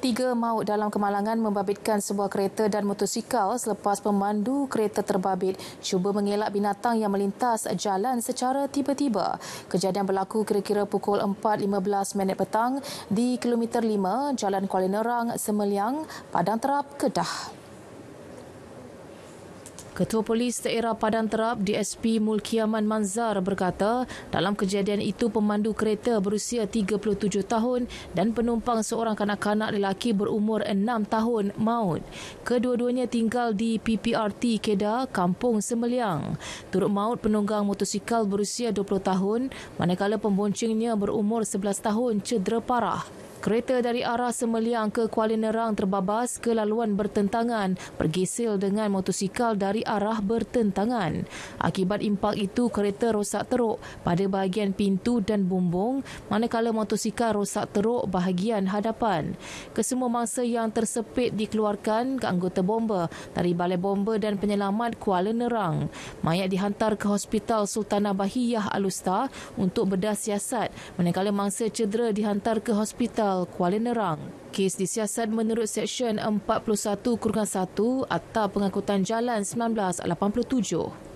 Tiga maut dalam kemalangan membabitkan sebuah kereta dan motosikal selepas pemandu kereta terbabit cuba mengelak binatang yang melintas jalan secara tiba-tiba. Kejadian berlaku kira-kira pukul 4.15 petang di kilometer 5 Jalan Kuala Nerang, Semeliang, Padang Terap, Kedah. Ketua Polis Daerah Padang Terap DSP Mulkiaman Manzar berkata dalam kejadian itu pemandu kereta berusia 37 tahun dan penumpang seorang kanak-kanak lelaki berumur 6 tahun maut. Kedua-duanya tinggal di PPRT Kedah, Kampung Semeliang. Turut maut penunggang motosikal berusia 20 tahun manakala pemboncingnya berumur 11 tahun cedera parah. Kereta dari arah Semeliang ke Kuala Nerang terbabas ke laluan bertentangan, bergesil dengan motosikal dari arah bertentangan. Akibat impak itu, kereta rosak teruk pada bahagian pintu dan bumbung, manakala motosikal rosak teruk bahagian hadapan. Kesemua mangsa yang tersepit dikeluarkan ke anggota bomba dari Balai Bomba dan Penyelamat Kuala Nerang. Mayat dihantar ke Hospital Sultanah Bahiyah Alustar untuk bedah siasat, manakala mangsa cedera dihantar ke hospital Tunggal, Kuala Nerang. Kes disiasat menurut Seksyen 41-1 Akta Pengangkutan Jalan 1987.